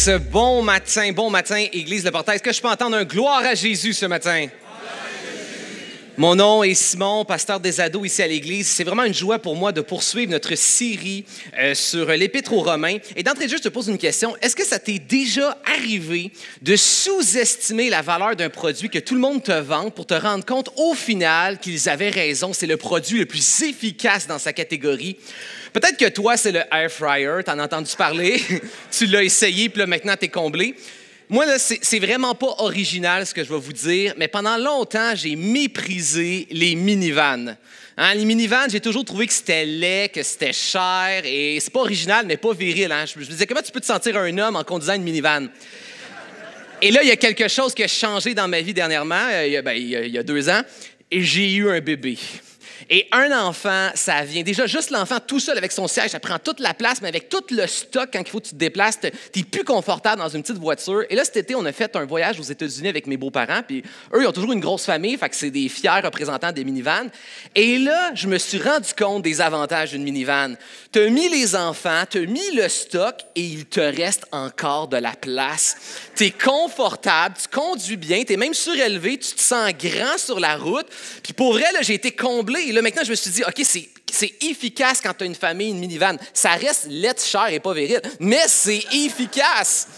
ce bon matin, bon matin, Église de Portail. Est-ce que je peux entendre un gloire à Jésus ce matin? Mon nom est Simon, pasteur des ados ici à l'Église. C'est vraiment une joie pour moi de poursuivre notre série euh, sur l'Épître aux Romains. Et d'entrée de jeu, je te pose une question. Est-ce que ça t'est déjà arrivé de sous-estimer la valeur d'un produit que tout le monde te vend pour te rendre compte au final qu'ils avaient raison? C'est le produit le plus efficace dans sa catégorie. Peut-être que toi, c'est le air fryer, t'en as entendu parler, tu l'as essayé, puis là maintenant t'es comblé. Moi, là, c'est vraiment pas original ce que je vais vous dire, mais pendant longtemps, j'ai méprisé les minivans. Hein, les minivans, j'ai toujours trouvé que c'était laid, que c'était cher, et c'est pas original, mais pas viril. Hein. Je me disais, comment tu peux te sentir un homme en conduisant une minivan? Et là, il y a quelque chose qui a changé dans ma vie dernièrement, euh, ben, il y a, il y a deux ans, et j'ai eu un bébé. Et un enfant, ça vient. Déjà, juste l'enfant tout seul avec son siège, ça prend toute la place, mais avec tout le stock, hein, quand il faut que tu te déplaces, tu plus confortable dans une petite voiture. Et là, cet été, on a fait un voyage aux États-Unis avec mes beaux-parents. Puis eux, ils ont toujours une grosse famille, fait que c'est des fiers représentants des minivans. Et là, je me suis rendu compte des avantages d'une minivan. Tu as mis les enfants, tu as mis le stock et il te reste encore de la place. Tu es confortable, tu conduis bien, tu es même surélevé, tu te sens grand sur la route. Puis pour vrai, j'ai été comblé. Là, maintenant, je me suis dit, OK, c'est efficace quand tu as une famille, une minivan. Ça reste lettre, cher et pas viril, mais c'est efficace.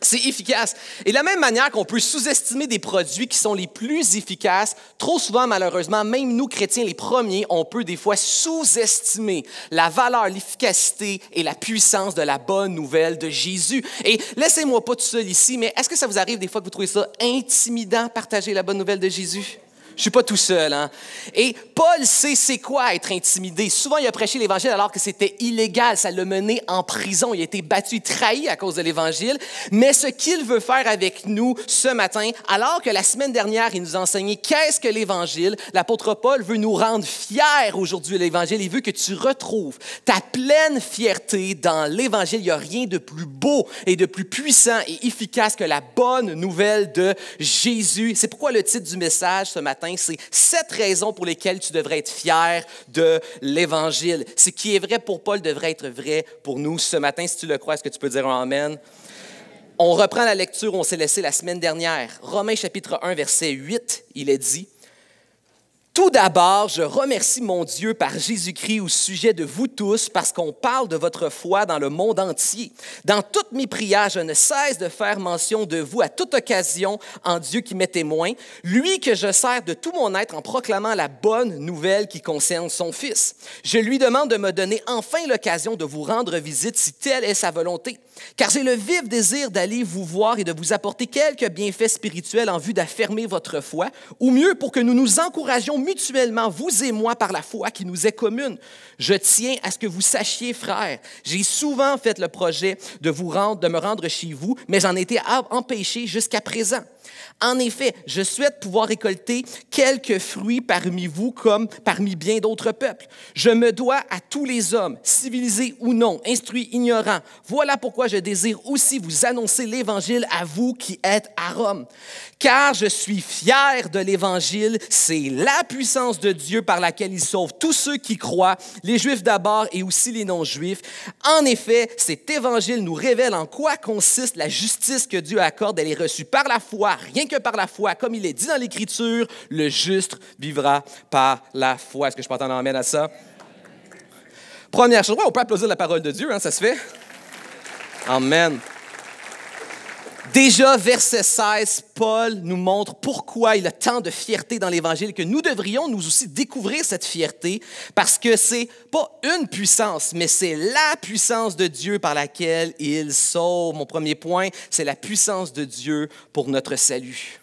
C'est efficace. Et de la même manière qu'on peut sous-estimer des produits qui sont les plus efficaces, trop souvent, malheureusement, même nous, chrétiens, les premiers, on peut des fois sous-estimer la valeur, l'efficacité et la puissance de la bonne nouvelle de Jésus. Et laissez-moi pas tout seul ici, mais est-ce que ça vous arrive des fois que vous trouvez ça intimidant, partager la bonne nouvelle de Jésus? Je suis pas tout seul. Hein. Et Paul sait c'est quoi être intimidé. Souvent, il a prêché l'Évangile alors que c'était illégal. Ça l'a mené en prison. Il a été battu, trahi à cause de l'Évangile. Mais ce qu'il veut faire avec nous ce matin, alors que la semaine dernière, il nous a qu'est-ce que l'Évangile, l'apôtre Paul veut nous rendre fiers aujourd'hui l'Évangile. Il veut que tu retrouves ta pleine fierté dans l'Évangile. Il n'y a rien de plus beau et de plus puissant et efficace que la bonne nouvelle de Jésus. C'est pourquoi le titre du message ce matin, c'est sept raisons pour lesquelles tu devrais être fier de l'Évangile. Ce qui est vrai pour Paul devrait être vrai pour nous ce matin. Si tu le crois, est-ce que tu peux dire un Amen? On reprend la lecture, on s'est laissé la semaine dernière. Romains chapitre 1, verset 8, il est dit, tout d'abord, je remercie mon Dieu par Jésus-Christ au sujet de vous tous parce qu'on parle de votre foi dans le monde entier. Dans toutes mes prières, je ne cesse de faire mention de vous à toute occasion en Dieu qui m'est témoin, lui que je sers de tout mon être en proclamant la bonne nouvelle qui concerne son Fils. Je lui demande de me donner enfin l'occasion de vous rendre visite si telle est sa volonté. Car j'ai le vif désir d'aller vous voir et de vous apporter quelques bienfaits spirituels en vue d'affirmer votre foi, ou mieux pour que nous nous encouragions mutuellement, vous et moi, par la foi qui nous est commune. Je tiens à ce que vous sachiez, frère. j'ai souvent fait le projet de vous rendre, de me rendre chez vous, mais j'en étais empêché jusqu'à présent. En effet, je souhaite pouvoir récolter quelques fruits parmi vous comme parmi bien d'autres peuples. Je me dois à tous les hommes, civilisés ou non, instruits, ignorants. Voilà pourquoi je désire aussi vous annoncer l'Évangile à vous qui êtes à Rome. Car je suis fier de l'Évangile, c'est la puissance de Dieu par laquelle il sauve tous ceux qui croient, les Juifs d'abord et aussi les non-Juifs. En effet, cet Évangile nous révèle en quoi consiste la justice que Dieu accorde. Elle est reçue par la foi rien que par la foi. Comme il est dit dans l'Écriture, le juste vivra par la foi. Est-ce que je peux entendre amène à ça? Première chose, on peut applaudir la parole de Dieu, hein, ça se fait. Amen. Déjà, verset 16, Paul nous montre pourquoi il a tant de fierté dans l'Évangile, que nous devrions nous aussi découvrir cette fierté, parce que c'est pas une puissance, mais c'est la puissance de Dieu par laquelle il sauve. Mon premier point, c'est la puissance de Dieu pour notre salut.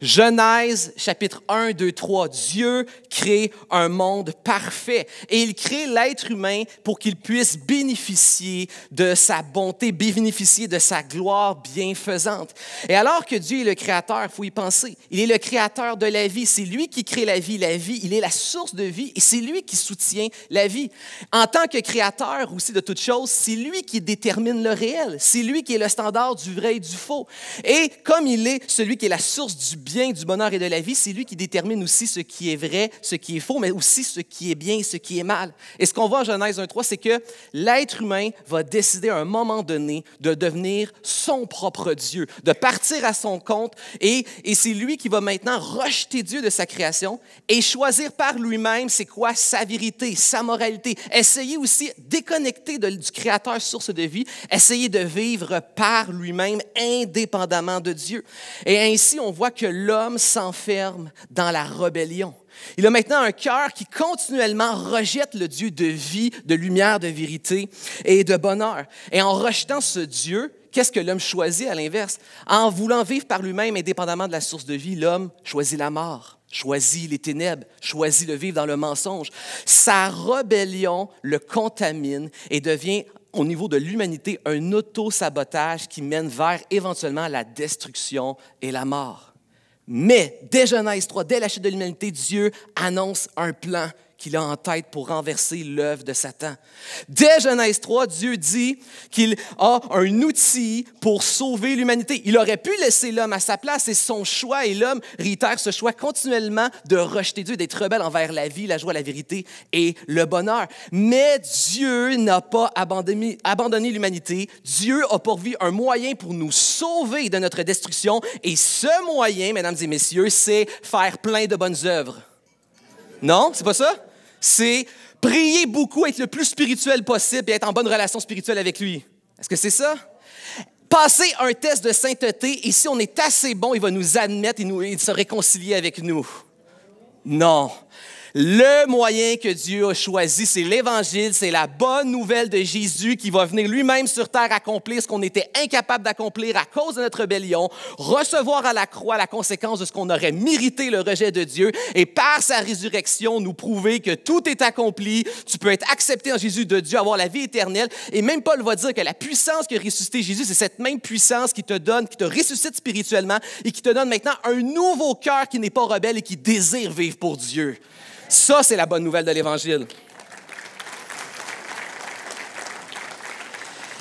Genèse chapitre 1, 2, 3. Dieu crée un monde parfait et il crée l'être humain pour qu'il puisse bénéficier de sa bonté, bénéficier de sa gloire bienfaisante. Et alors que Dieu est le créateur, il faut y penser. Il est le créateur de la vie. C'est lui qui crée la vie. La vie, il est la source de vie et c'est lui qui soutient la vie. En tant que créateur aussi de toutes choses, c'est lui qui détermine le réel. C'est lui qui est le standard du vrai et du faux. Et comme il est celui qui est la source du bien, bien, du bonheur et de la vie, c'est lui qui détermine aussi ce qui est vrai, ce qui est faux, mais aussi ce qui est bien, ce qui est mal. Et ce qu'on voit en Genèse 1.3, c'est que l'être humain va décider à un moment donné de devenir son propre Dieu, de partir à son compte, et, et c'est lui qui va maintenant rejeter Dieu de sa création et choisir par lui-même, c'est quoi sa vérité, sa moralité. Essayer aussi déconnecter du Créateur source de vie, essayer de vivre par lui-même indépendamment de Dieu. Et ainsi, on voit que l'homme s'enferme dans la rébellion. Il a maintenant un cœur qui continuellement rejette le Dieu de vie, de lumière, de vérité et de bonheur. Et en rejetant ce Dieu, qu'est-ce que l'homme choisit à l'inverse? En voulant vivre par lui-même, indépendamment de la source de vie, l'homme choisit la mort, choisit les ténèbres, choisit de vivre dans le mensonge. Sa rébellion le contamine et devient au niveau de l'humanité un auto-sabotage qui mène vers éventuellement la destruction et la mort. Mais dès Genèse 3, dès la chute de l'humanité, Dieu annonce un plan qu'il a en tête pour renverser l'œuvre de Satan. Dès Genèse 3, Dieu dit qu'il a un outil pour sauver l'humanité. Il aurait pu laisser l'homme à sa place et son choix, et l'homme réitère ce choix continuellement de rejeter Dieu, d'être rebelle envers la vie, la joie, la vérité et le bonheur. Mais Dieu n'a pas abandonné, abandonné l'humanité. Dieu a pourvu un moyen pour nous sauver de notre destruction. Et ce moyen, mesdames et messieurs, c'est faire plein de bonnes œuvres. Non, c'est pas ça? c'est prier beaucoup, être le plus spirituel possible et être en bonne relation spirituelle avec lui. Est-ce que c'est ça? Passer un test de sainteté et si on est assez bon, il va nous admettre et, nous, se réconcilier avec nous. Non. Le moyen que Dieu a choisi, c'est l'Évangile, c'est la bonne nouvelle de Jésus qui va venir lui-même sur terre accomplir ce qu'on était incapable d'accomplir à cause de notre rébellion, recevoir à la croix la conséquence de ce qu'on aurait mérité le rejet de Dieu, et par sa résurrection, nous prouver que tout est accompli, tu peux être accepté en Jésus de Dieu, avoir la vie éternelle. Et même Paul va dire que la puissance qui a ressuscité Jésus, c'est cette même puissance qui te donne, qui te ressuscite spirituellement et qui te donne maintenant un nouveau cœur qui n'est pas rebelle et qui désire vivre pour Dieu. Ça, c'est la bonne nouvelle de l'Évangile.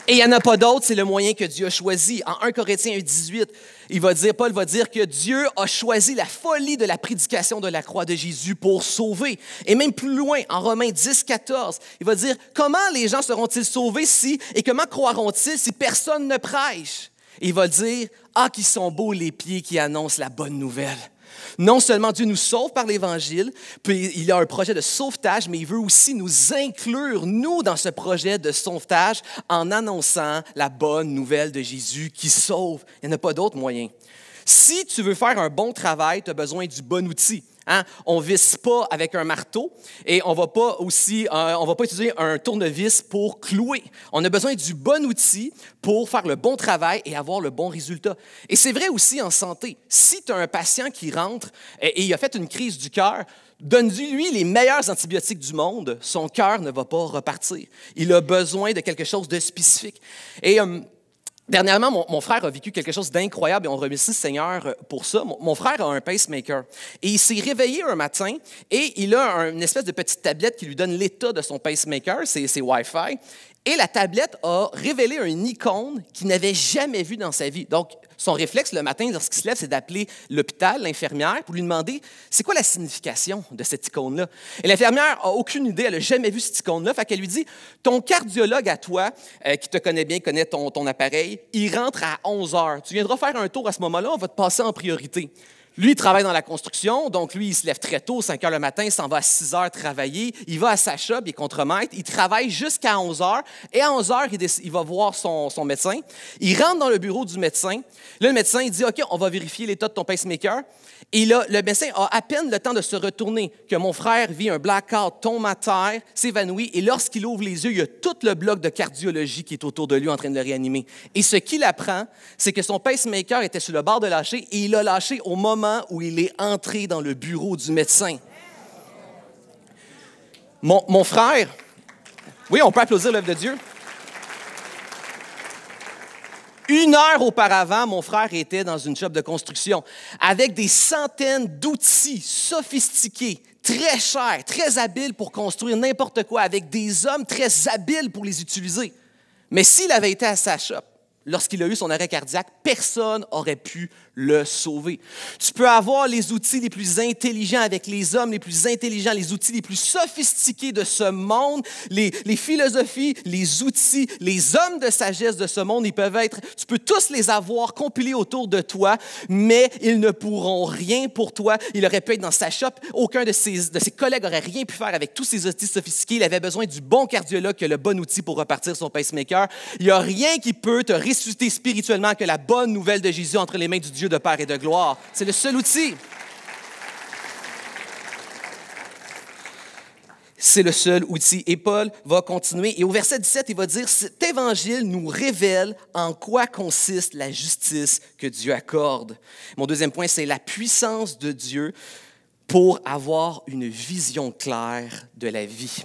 Et il n'y en a pas d'autre, c'est le moyen que Dieu a choisi. En 1 Corinthiens 18, il va dire, Paul va dire que Dieu a choisi la folie de la prédication de la croix de Jésus pour sauver. Et même plus loin, en Romains 10, 14, il va dire, comment les gens seront-ils sauvés si, et comment croiront-ils si personne ne prêche? il va dire, ah, qui sont beaux les pieds qui annoncent la bonne nouvelle. Non seulement Dieu nous sauve par l'Évangile, puis il a un projet de sauvetage, mais il veut aussi nous inclure, nous, dans ce projet de sauvetage en annonçant la bonne nouvelle de Jésus qui sauve. Il n'y a pas d'autre moyen. Si tu veux faire un bon travail, tu as besoin du bon outil. Hein? On visse pas avec un marteau et on va pas aussi, euh, on va pas utiliser un tournevis pour clouer. On a besoin du bon outil pour faire le bon travail et avoir le bon résultat. Et c'est vrai aussi en santé. Si tu as un patient qui rentre et, il a fait une crise du cœur, Donne-lui les meilleurs antibiotiques du monde, son cœur ne va pas repartir. Il a besoin de quelque chose de spécifique. Et hum, Dernièrement, mon, frère a vécu quelque chose d'incroyable et on remercie le Seigneur euh, pour ça. Mon, mon frère a un pacemaker et il s'est réveillé un matin et il a une espèce de petite tablette qui lui donne l'état de son pacemaker, c'est Wi-Fi. Et la tablette a révélé une icône qu'il n'avait jamais vue dans sa vie. Donc, son réflexe le matin, lorsqu'il se lève, c'est d'appeler l'hôpital, l'infirmière, pour lui demander c'est quoi la signification de cette icône-là. Et l'infirmière a aucune idée, elle n'a jamais vu cette icône-là. Fait qu'elle lui dit Ton cardiologue à toi, euh, qui te connaît bien, connaît ton, ton appareil, il rentre à 11 heures. Tu viendras faire un tour à ce moment-là, on va te passer en priorité. Lui, il travaille dans la construction, donc lui, il se lève très tôt, 5 heures le matin, il s'en va à 6 heures travailler. Il va à sa shop, il est contremaître, il travaille jusqu'à 11 heures. Et à 11 heures, il, va voir son, médecin. Il rentre dans le bureau du médecin. Là, le médecin, il dit OK, on va vérifier l'état de ton pacemaker. Et là, le médecin a à peine le temps de se retourner que mon frère vit un blackout, tombe à terre, s'évanouit. Et lorsqu'il ouvre les yeux, il y a tout le bloc de cardiologie qui est autour de lui en train de le réanimer. Et ce qu'il apprend, c'est que son pacemaker était sur le bord de lâcher et il l'a lâché au moment où il est entré dans le bureau du médecin. Mon, mon frère, oui, on peut applaudir l'œuvre de Dieu. Une heure auparavant, mon frère était dans une shop de construction avec des centaines d'outils sophistiqués, très chers, très habiles pour construire n'importe quoi, avec des hommes très habiles pour les utiliser. Mais s'il avait été à sa shop, lorsqu'il a eu son arrêt cardiaque, personne n'aurait pu le sauver. Tu peux avoir les outils les plus intelligents avec les hommes les plus intelligents, les outils les plus sophistiqués de ce monde, les, philosophies, les outils, les hommes de sagesse de ce monde, ils peuvent être, tu peux tous les avoir compilés autour de toi, mais ils ne pourront rien pour toi. Il aurait pu être dans sa shop, aucun de ses, de ses collègues aurait rien pu faire avec tous ces outils sophistiqués. Il avait besoin du bon cardiologue le bon outil pour repartir son pacemaker. Il n'y a rien qui peut te ressusciter spirituellement que la bonne nouvelle de Jésus entre les mains du Dieu de Père et de gloire. C'est le seul outil. C'est le seul outil. Et Paul va continuer. Et au verset 17, il va dire, cet évangile nous révèle en quoi consiste la justice que Dieu accorde. Mon deuxième point, c'est la puissance de Dieu pour avoir une vision claire de la vie.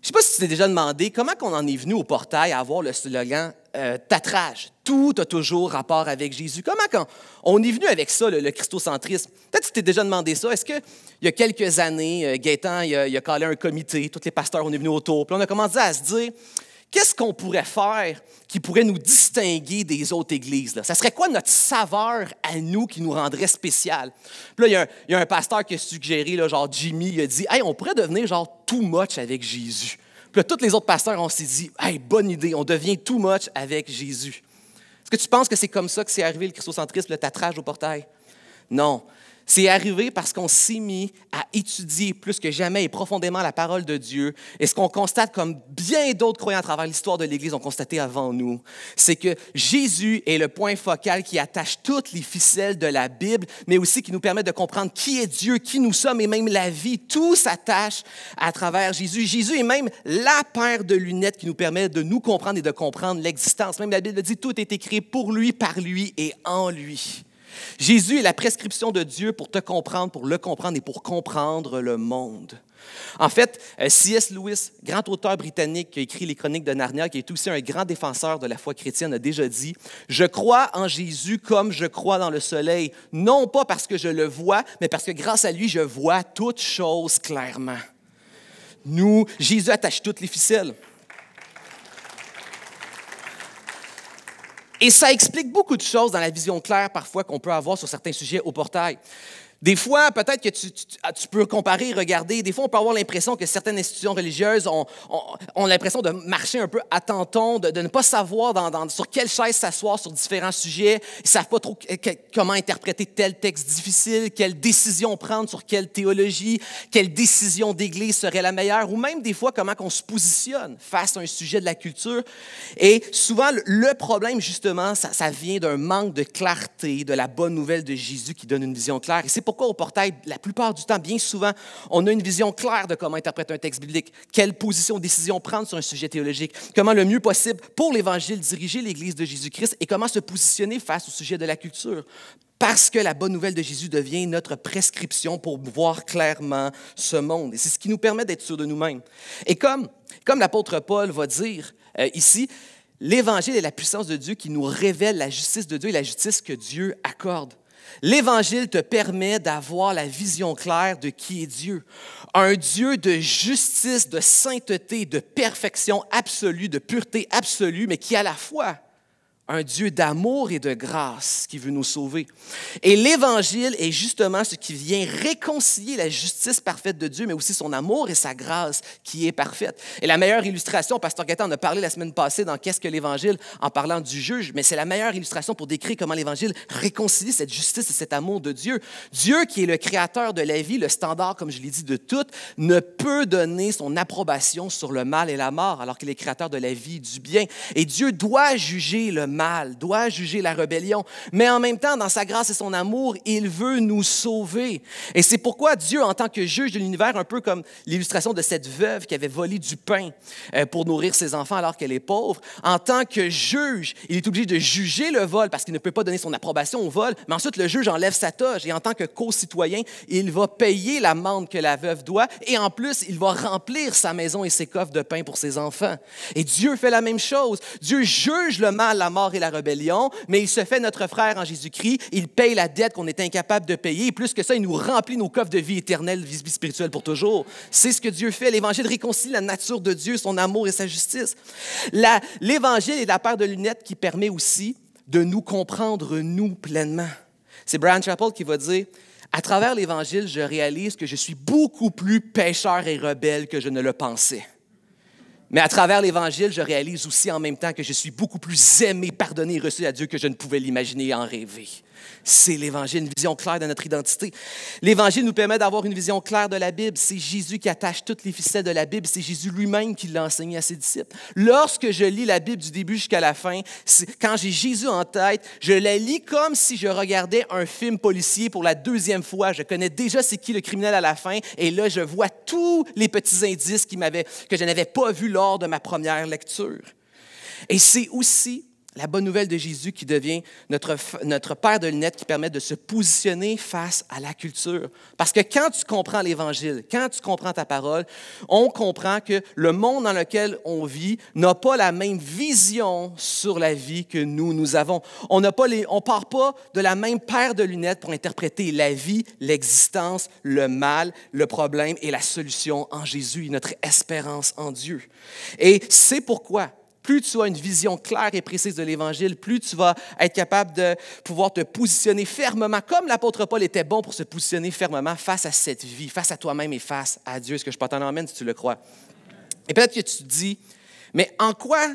Je ne sais pas si tu t'es déjà demandé comment on en est venu au portail à avoir le slogan euh, tatrage. Tout a toujours rapport avec Jésus. Comment quand on est venu avec ça, le, christocentrisme? Peut-être que tu t'es déjà demandé ça. Est-ce qu'il y a quelques années, euh, Gaétan, il a, a calé un comité, tous les pasteurs, on est venus autour, puis on a commencé à se dire, qu'est-ce qu'on pourrait faire qui pourrait nous distinguer des autres églises? Là? Ça serait quoi notre saveur à nous qui nous rendrait spécial? Puis là, il y, a un pasteur qui a suggéré, genre Jimmy, il a dit, hey, on pourrait devenir genre too much avec Jésus. Puis tous les autres pasteurs, ont s'est dit, bonne idée, on devient too much avec Jésus. Est-ce que tu penses que c'est comme ça que c'est arrivé le christocentrisme, le tatrage au portail? Non. C'est arrivé parce qu'on s'est mis à étudier plus que jamais et profondément la parole de Dieu. Et ce qu'on constate, comme bien d'autres croyants à travers l'histoire de l'Église ont constaté avant nous, c'est que Jésus est le point focal qui attache toutes les ficelles de la Bible, mais aussi qui nous permet de comprendre qui est Dieu, qui nous sommes et même la vie. Tout s'attache à travers Jésus. Jésus est même la paire de lunettes qui nous permet de nous comprendre et de comprendre l'existence. Même la Bible dit tout est écrit pour lui, par lui et en lui. Jésus est la prescription de Dieu pour te comprendre, pour le comprendre et pour comprendre le monde. En fait, euh, C.S. Lewis, grand auteur britannique qui a écrit les Chroniques de Narnia, qui est aussi un grand défenseur de la foi chrétienne, a déjà dit Je crois en Jésus comme je crois dans le soleil, non pas parce que je le vois, mais parce que grâce à lui, je vois toutes choses clairement. Nous, Jésus attache toutes les ficelles. Et ça explique beaucoup de choses dans la vision claire parfois qu'on peut avoir sur certains sujets au portail. Des fois, peut-être que ah, tu, peux comparer, regarder. Des fois, on peut avoir l'impression que certaines institutions religieuses ont, l'impression de marcher un peu à tantons, de, de ne pas savoir sur quelle chaise s'asseoir sur différents sujets. Ils ne savent pas trop comment interpréter tel texte difficile, quelle décision prendre sur quelle théologie, quelle décision d'église serait la meilleure, ou même des fois comment on se positionne face à un sujet de la culture. Et souvent, le problème, justement, ça, ça vient d'un manque de clarté de la bonne nouvelle de Jésus qui donne une vision claire. Et c'est pour pourquoi au portail, la plupart du temps, bien souvent, on a une vision claire de comment interpréter un texte biblique, quelle position, décision prendre sur un sujet théologique, comment le mieux possible pour l'Évangile diriger l'Église de Jésus-Christ et comment se positionner face au sujet de la culture. Parce que la bonne nouvelle de Jésus devient notre prescription pour voir clairement ce monde. Et c'est ce qui nous permet d'être sûrs de nous-mêmes. Et comme, comme l'apôtre Paul va dire euh, ici, L'Évangile est la puissance de Dieu qui nous révèle la justice de Dieu et la justice que Dieu accorde. L'Évangile te permet d'avoir la vision claire de qui est Dieu. Un Dieu de justice, de sainteté, de perfection absolue, de pureté absolue, mais qui à la fois un Dieu d'amour et de grâce qui veut nous sauver. Et l'Évangile est justement ce qui vient réconcilier la justice parfaite de Dieu, mais aussi son amour et sa grâce qui est parfaite. Et la meilleure illustration, Pasteur Gaëtan en a parlé la semaine passée dans Qu'est-ce que l'Évangile en parlant du juge, mais c'est la meilleure illustration pour décrire comment l'Évangile réconcilie cette justice et cet amour de Dieu. Dieu qui est le créateur de la vie, le standard, comme je l'ai dit, de tout, ne peut donner son approbation sur le mal et la mort, alors qu'il est créateur de la vie, du bien. Et Dieu doit juger le mal, doit juger la rébellion, mais en même temps, dans sa grâce et son amour, il veut nous sauver. Et c'est pourquoi Dieu, en tant que juge de l'univers, un peu comme l'illustration de cette veuve qui avait volé du pain euh, pour nourrir ses enfants alors qu'elle est pauvre, en tant que juge, il est obligé de juger le vol parce qu'il ne peut pas donner son approbation au vol, mais ensuite le juge enlève sa toge et en tant que co-citoyen, il va payer l'amende que la veuve doit et en plus, il va remplir sa maison et ses coffres de pain pour ses enfants. Et Dieu fait la même chose. Dieu juge le mal, la mort et la rébellion, mais il se fait notre frère en Jésus-Christ, il paye la dette qu'on est incapable de payer, et plus que ça, il nous remplit nos coffres de vie éternelle, vie spirituelle pour toujours. C'est ce que Dieu fait. L'Évangile réconcilie la nature de Dieu, son amour et sa justice. L'Évangile est la paire de lunettes qui permet aussi de nous comprendre, nous, pleinement. C'est Brian Chappell qui va dire, à travers l'Évangile, je réalise que je suis beaucoup plus pécheur et rebelle que je ne le pensais. Mais à travers l'Évangile, je réalise aussi en même temps que je suis beaucoup plus aimé, pardonné et reçu à Dieu que je ne pouvais l'imaginer et en rêver. C'est l'Évangile, une vision claire de notre identité. L'Évangile nous permet d'avoir une vision claire de la Bible. C'est Jésus qui attache toutes les ficelles de la Bible. C'est Jésus lui-même qui l'a enseigné à ses disciples. Lorsque je lis la Bible du début jusqu'à la fin, quand j'ai Jésus en tête, je la lis comme si je regardais un film policier pour la deuxième fois. Je connais déjà c'est qui le criminel à la fin. Et là, je vois tous les petits indices qui que je n'avais pas vus lors de ma première lecture. Et c'est aussi la bonne nouvelle de Jésus qui devient notre, notre paire de lunettes qui permet de se positionner face à la culture. Parce que quand tu comprends l'Évangile, quand tu comprends ta parole, on comprend que le monde dans lequel on vit n'a pas la même vision sur la vie que nous, nous avons. On ne part pas de la même paire de lunettes pour interpréter la vie, l'existence, le mal, le problème et la solution en Jésus et notre espérance en Dieu. Et c'est pourquoi plus tu as une vision claire et précise de l'Évangile, plus tu vas être capable de pouvoir te positionner fermement, comme l'apôtre Paul était bon pour se positionner fermement face à cette vie, face à toi-même et face à Dieu. Est-ce que je peux t'en emmener si tu le crois? Et peut-être que tu te dis, mais en quoi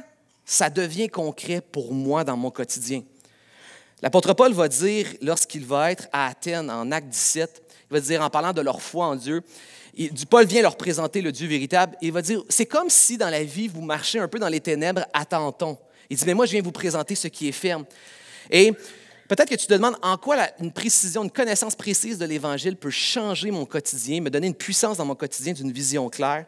ça devient concret pour moi dans mon quotidien? L'apôtre Paul va dire, lorsqu'il va être à Athènes, en Acte 17, il va dire, en parlant de leur foi en Dieu, Paul vient leur présenter le Dieu véritable et il va dire, c'est comme si dans la vie, vous marchiez un peu dans les ténèbres à tantons. Il dit, mais moi, je viens vous présenter ce qui est ferme. Et peut-être que tu te demandes en quoi une précision, une connaissance précise de l'Évangile peut changer mon quotidien, me donner une puissance dans mon quotidien d'une vision claire.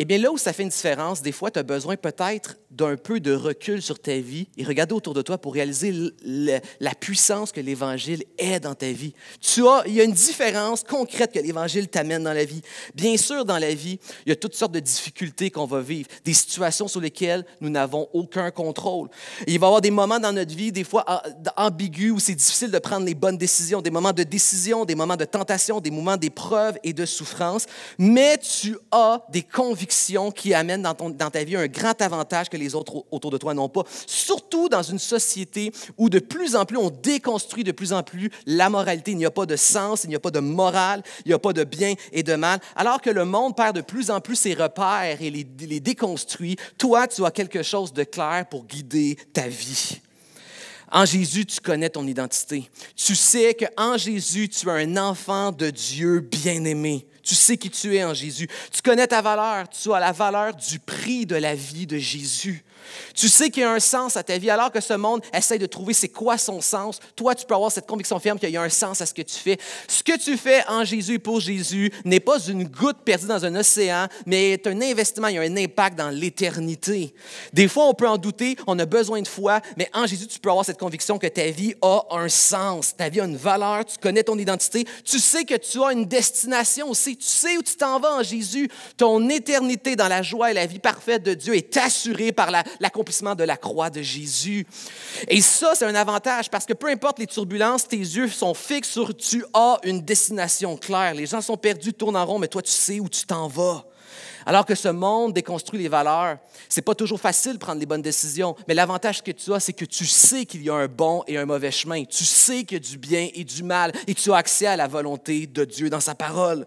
Eh bien, là où ça fait une différence, des fois, tu as besoin peut-être d'un peu de recul sur ta vie et regarder autour de toi pour réaliser la puissance que l'Évangile est dans ta vie. Tu as, il y a une différence concrète que l'Évangile t'amène dans la vie. Bien sûr, dans la vie, il y a toutes sortes de difficultés qu'on va vivre, des situations sur lesquelles nous n'avons aucun contrôle. il va y avoir des moments dans notre vie, des fois ambigus, où c'est difficile de prendre les bonnes décisions, des moments de décision, des moments de tentation, des moments d'épreuve et de souffrance, mais tu as des convictions qui amène dans, ta vie un grand avantage que les autres autour de toi n'ont pas, surtout dans une société où de plus en plus on déconstruit de plus en plus la moralité. Il n'y a pas de sens, il n'y a pas de morale, il n'y a pas de bien et de mal. Alors que le monde perd de plus en plus ses repères et les, les déconstruit, toi, tu as quelque chose de clair pour guider ta vie. En Jésus, tu connais ton identité. Tu sais qu'en Jésus, tu es un enfant de Dieu bien-aimé. Tu sais qui tu es en Jésus. Tu connais ta valeur. Tu as la valeur du prix de la vie de Jésus. Tu sais qu'il y a un sens à ta vie, alors que ce monde essaie de trouver c'est quoi son sens. Toi, tu peux avoir cette conviction ferme qu'il y a un sens à ce que tu fais. Ce que tu fais en Jésus pour Jésus n'est pas une goutte perdue dans un océan, mais est un investissement, il y a un impact dans l'éternité. Des fois, on peut en douter, on a besoin de foi, mais en Jésus, tu peux avoir cette conviction que ta vie a un sens, ta vie a une valeur, tu connais ton identité, tu sais que tu as une destination aussi, tu sais où tu t'en vas en Jésus. Ton éternité dans la joie et la vie parfaite de Dieu est assurée par la l'accomplissement de la croix de Jésus. Et ça, c'est un avantage parce que peu importe les turbulences, tes yeux sont fixes sur tu as une destination claire. Les gens sont perdus, tournent en rond, mais toi, tu sais où tu t'en vas. Alors que ce monde déconstruit les valeurs, c'est pas toujours facile de prendre les bonnes décisions, mais l'avantage que tu as, c'est que tu sais qu'il y a un bon et un mauvais chemin. Tu sais qu'il y a du bien et du mal, et tu as accès à la volonté de Dieu dans sa parole.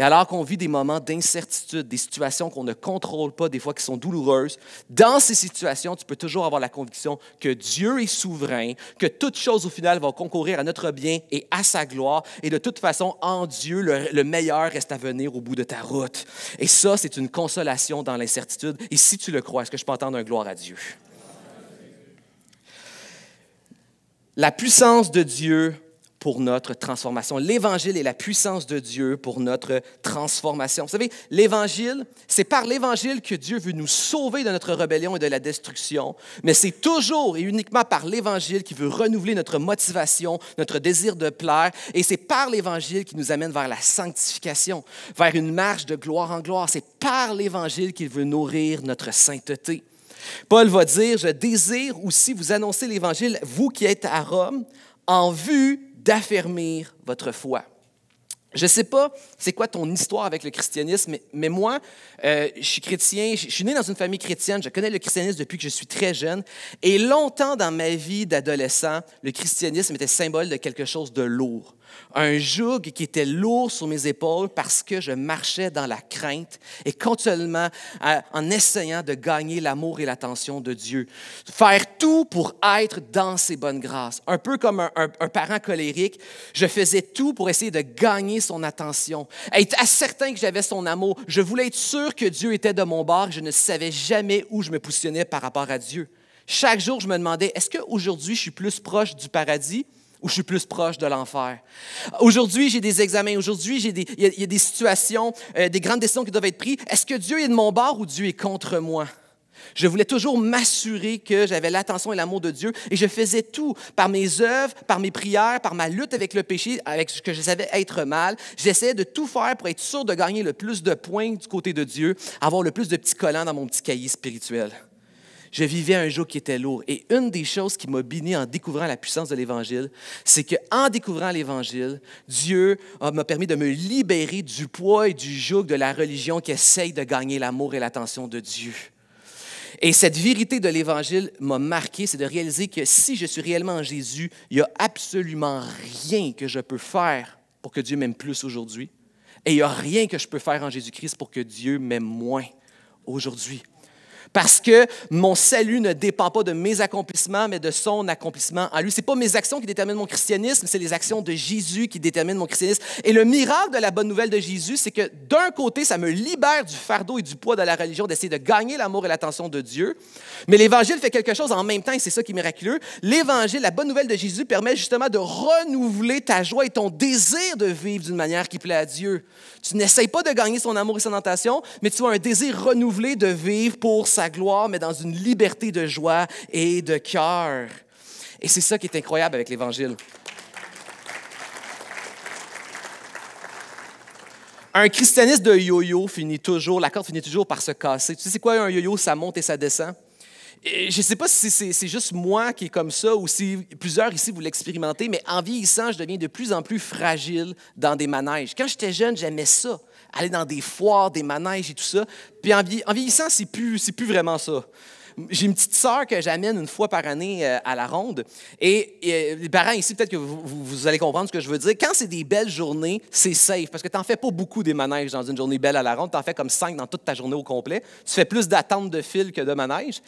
Et alors qu'on vit des moments d'incertitude, des situations qu'on ne contrôle pas, des fois qui sont douloureuses, dans ces situations, tu peux toujours avoir la conviction que Dieu est souverain, que toute chose au final va concourir à notre bien et à sa gloire. Et de toute façon, en Dieu, le, meilleur reste à venir au bout de ta route. Et ça, c'est une consolation dans l'incertitude. Et si tu le crois, est-ce que je peux entendre un gloire à Dieu? La puissance de Dieu pour notre transformation. L'Évangile est la puissance de Dieu pour notre transformation. Vous savez, l'Évangile, c'est par l'Évangile que Dieu veut nous sauver de notre rébellion et de la destruction, mais c'est toujours et uniquement par l'Évangile qui veut renouveler notre motivation, notre désir de plaire, et c'est par l'Évangile qui nous amène vers la sanctification, vers une marche de gloire en gloire. C'est par l'Évangile qu'il veut nourrir notre sainteté. Paul va dire, je désire aussi vous annoncer l'Évangile, vous qui êtes à Rome, en vue d'affermir votre foi. Je ne sais pas c'est quoi ton histoire avec le christianisme, mais, moi, euh, je suis chrétien, je suis né dans une famille chrétienne, je connais le christianisme depuis que je suis très jeune, et longtemps dans ma vie d'adolescent, le christianisme était symbole de quelque chose de lourd un joug qui était lourd sur mes épaules parce que je marchais dans la crainte et continuellement euh, en essayant de gagner l'amour et l'attention de Dieu. Faire tout pour être dans ses bonnes grâces. Un peu comme un, parent colérique, je faisais tout pour essayer de gagner son attention, être certain que j'avais son amour. Je voulais être sûr que Dieu était de mon bord. Je ne savais jamais où je me positionnais par rapport à Dieu. Chaque jour, je me demandais, est-ce qu'aujourd'hui, je suis plus proche du paradis où je suis plus proche de l'enfer. Aujourd'hui, j'ai des examens. Aujourd'hui, j'ai des, il, y, a, des situations, euh, des grandes décisions qui doivent être prises. Est-ce que Dieu est de mon bord ou Dieu est contre moi? Je voulais toujours m'assurer que j'avais l'attention et l'amour de Dieu et je faisais tout par mes œuvres, par mes prières, par ma lutte avec le péché, avec ce que je savais être mal. J'essayais de tout faire pour être sûr de gagner le plus de points du côté de Dieu, avoir le plus de petits collants dans mon petit cahier spirituel je vivais un jour qui était lourd. Et une des choses qui m'a béni en découvrant la puissance de l'Évangile, c'est qu'en découvrant l'Évangile, Dieu euh, m'a permis de me libérer du poids et du joug de la religion qui essaye de gagner l'amour et l'attention de Dieu. Et cette vérité de l'Évangile m'a marqué, c'est de réaliser que si je suis réellement en Jésus, il n'y a absolument rien que je peux faire pour que Dieu m'aime plus aujourd'hui. Et il n'y a rien que je peux faire en Jésus-Christ pour que Dieu m'aime moins aujourd'hui. Parce que mon salut ne dépend pas de mes accomplissements, mais de son accomplissement en lui. Ce n'est pas mes actions qui déterminent mon christianisme, c'est les actions de Jésus qui déterminent mon christianisme. Et le miracle de la bonne nouvelle de Jésus, c'est que d'un côté, ça me libère du fardeau et du poids de la religion d'essayer de gagner l'amour et l'attention de Dieu. Mais l'Évangile fait quelque chose en même temps, et c'est ça qui est miraculeux. L'Évangile, la bonne nouvelle de Jésus permet justement de renouveler ta joie et ton désir de vivre d'une manière qui plaît à Dieu. Tu n'essayes pas de gagner son amour et son attention, mais tu as un désir renouvelé de vivre pour sa gloire, mais dans une liberté de joie et de cœur. Et c'est ça qui est incroyable avec l'Évangile. Un christianiste de yo-yo finit toujours, la corde finit toujours par se casser. Tu sais, c'est quoi un yo-yo? Ça monte et ça descend. je ne sais pas si c'est juste moi qui est comme ça ou si plusieurs ici vous l'expérimentez, mais en vieillissant, je deviens de plus en plus fragile dans des manèges. Quand j'étais jeune, j'aimais ça aller dans des foires, des manèges et tout ça. Puis en, vieillissant, c'est plus, plus vraiment ça. J'ai une petite sœur que j'amène une fois par année euh, à la ronde. Et, euh, les parents ici, peut-être que vous, vous, allez comprendre ce que je veux dire. Quand c'est des belles journées, c'est safe parce que tu n'en fais pas beaucoup des manèges dans une journée belle à la ronde. Tu en fais comme cinq dans toute ta journée au complet. Tu fais plus d'attentes de fil que de manèges.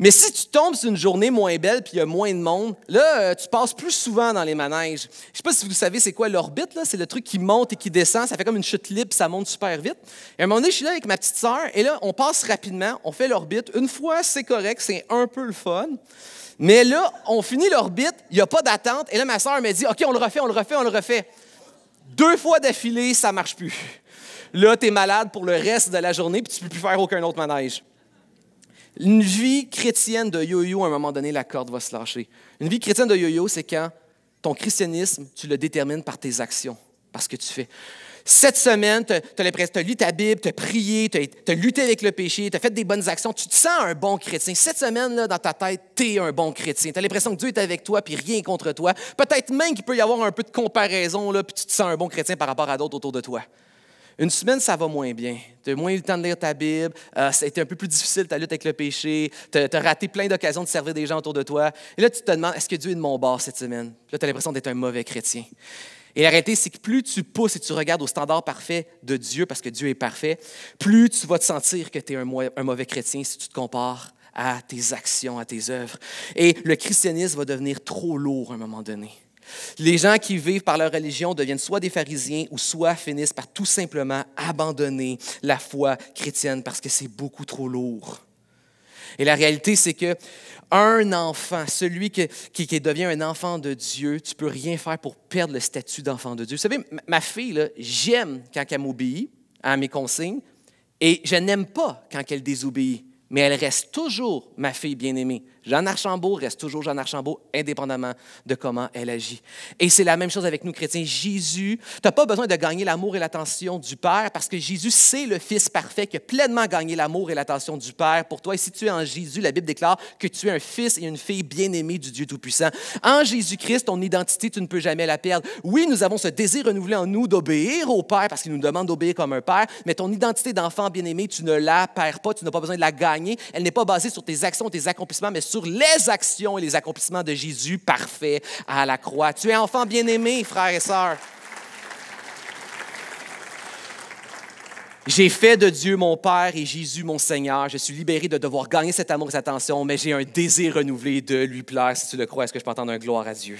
Mais si tu tombes sur une journée moins belle puis il y a moins de monde, là, euh, tu passes plus souvent dans les manèges. Je sais pas si vous savez c'est quoi l'orbite, là. C'est le truc qui monte et qui descend. Ça fait comme une chute libre, ça monte super vite. Et à un moment donné, je suis là avec ma petite sœur et là, on passe rapidement, on fait l'orbite. Une fois, c'est correct, c'est un peu le fun. Mais là, on finit l'orbite, il n'y a pas d'attente. Et là, ma sœur me dit, OK, on le refait, on le refait, on le refait. Deux fois d'affilée, ça marche plus. Là, tu es malade pour le reste de la journée puis tu peux plus faire aucun autre manège. Une vie chrétienne de yo-yo, à un moment donné, la corde va se lâcher. Une vie chrétienne de yo-yo, c'est quand ton christianisme, tu le détermines par tes actions, par ce que tu fais. Cette semaine, tu as, lu ta Bible, tu as prié, tu as, lutté avec le péché, tu as fait des bonnes actions, tu te sens un bon chrétien. Cette semaine, dans ta tête, tu es un bon chrétien. Tu as l'impression que Dieu est avec toi puis rien contre toi. Peut-être même qu'il peut y avoir un peu de comparaison, là, puis tu te sens un bon chrétien par rapport à d'autres autour de toi. Une semaine, ça va moins bien. Tu as moins eu le temps de lire ta Bible, euh, ça a été un peu plus difficile ta lutte avec le péché, tu as, raté plein d'occasions de servir des gens autour de toi. Et là, tu te demandes, est-ce que Dieu est de mon bord cette semaine? Là, tu as l'impression d'être un mauvais chrétien. Et l'arrêté, c'est que plus tu pousses et tu regardes au standard parfait de Dieu, parce que Dieu est parfait, plus tu vas te sentir que tu es un mauvais chrétien si tu te compares à tes actions, à tes œuvres. Et le christianisme va devenir trop lourd à un moment donné. Les gens qui vivent par leur religion deviennent soit des pharisiens ou soit finissent par tout simplement abandonner la foi chrétienne parce que c'est beaucoup trop lourd. Et la réalité, c'est que un enfant, celui qui, devient un enfant de Dieu, tu peux rien faire pour perdre le statut d'enfant de Dieu. Vous savez, ma fille, j'aime quand elle m'obéit à mes consignes et je n'aime pas quand elle désobéit, mais elle reste toujours ma fille bien-aimée. Jeanne Archambault reste toujours Jeanne Archambault, indépendamment de comment elle agit. Et c'est la même chose avec nous, chrétiens. Jésus, tu n'as pas besoin de gagner l'amour et l'attention du Père, parce que Jésus, c'est le Fils parfait qui a pleinement gagné l'amour et l'attention du Père pour toi. Et si tu es en Jésus, la Bible déclare que tu es un fils et une fille bien-aimée du Dieu Tout-Puissant. En Jésus-Christ, ton identité, tu ne peux jamais la perdre. Oui, nous avons ce désir renouvelé en nous d'obéir au Père, parce qu'il nous demande d'obéir comme un Père, mais ton identité d'enfant bien-aimé, tu ne la perds pas, tu n'as pas besoin de la gagner. Elle n'est pas basée sur tes actions, tes accomplissements, mais sur les actions et les accomplissements de Jésus parfait à la croix. Tu es enfant bien-aimé, frères et sœurs. J'ai fait de Dieu mon Père et Jésus mon Seigneur. Je suis libéré de devoir gagner cet amour et cette attention, mais j'ai un désir renouvelé de lui plaire. Si tu le crois, est-ce que je peux entendre un gloire à Dieu?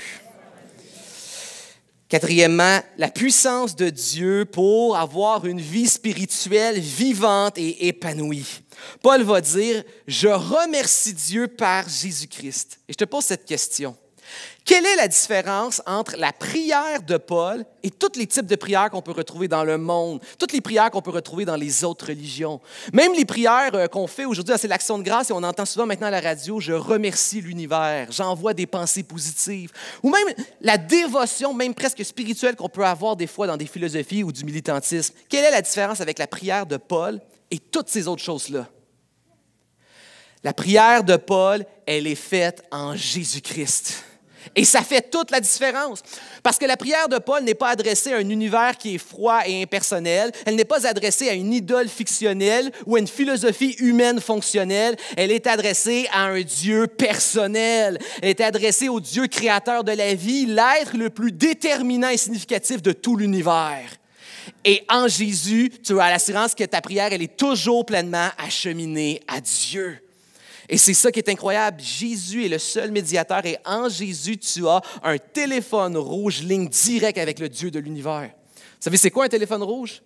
Quatrièmement, la puissance de Dieu pour avoir une vie spirituelle vivante et épanouie. Paul va dire, je remercie Dieu par Jésus-Christ. Et je te pose cette question. Quelle est la différence entre la prière de Paul et tous les types de prières qu'on peut retrouver dans le monde, toutes les prières qu'on peut retrouver dans les autres religions, même les prières euh, qu'on fait aujourd'hui, c'est l'action de grâce et on entend souvent maintenant à la radio, je remercie l'univers, j'envoie des pensées positives, ou même la dévotion, même presque spirituelle qu'on peut avoir des fois dans des philosophies ou du militantisme. Quelle est la différence avec la prière de Paul et toutes ces autres choses-là. La prière de Paul, elle est faite en Jésus-Christ. Et ça fait toute la différence. Parce que la prière de Paul n'est pas adressée à un univers qui est froid et impersonnel. Elle n'est pas adressée à une idole fictionnelle ou à une philosophie humaine fonctionnelle. Elle est adressée à un Dieu personnel. Elle est adressée au Dieu créateur de la vie, l'être le plus déterminant et significatif de tout l'univers. Et en Jésus, tu as l'assurance que ta prière, elle est toujours pleinement acheminée à Dieu. Et c'est ça qui est incroyable. Jésus est le seul médiateur et en Jésus, tu as un téléphone rouge ligne direct avec le Dieu de l'univers. Vous savez, c'est quoi un téléphone rouge?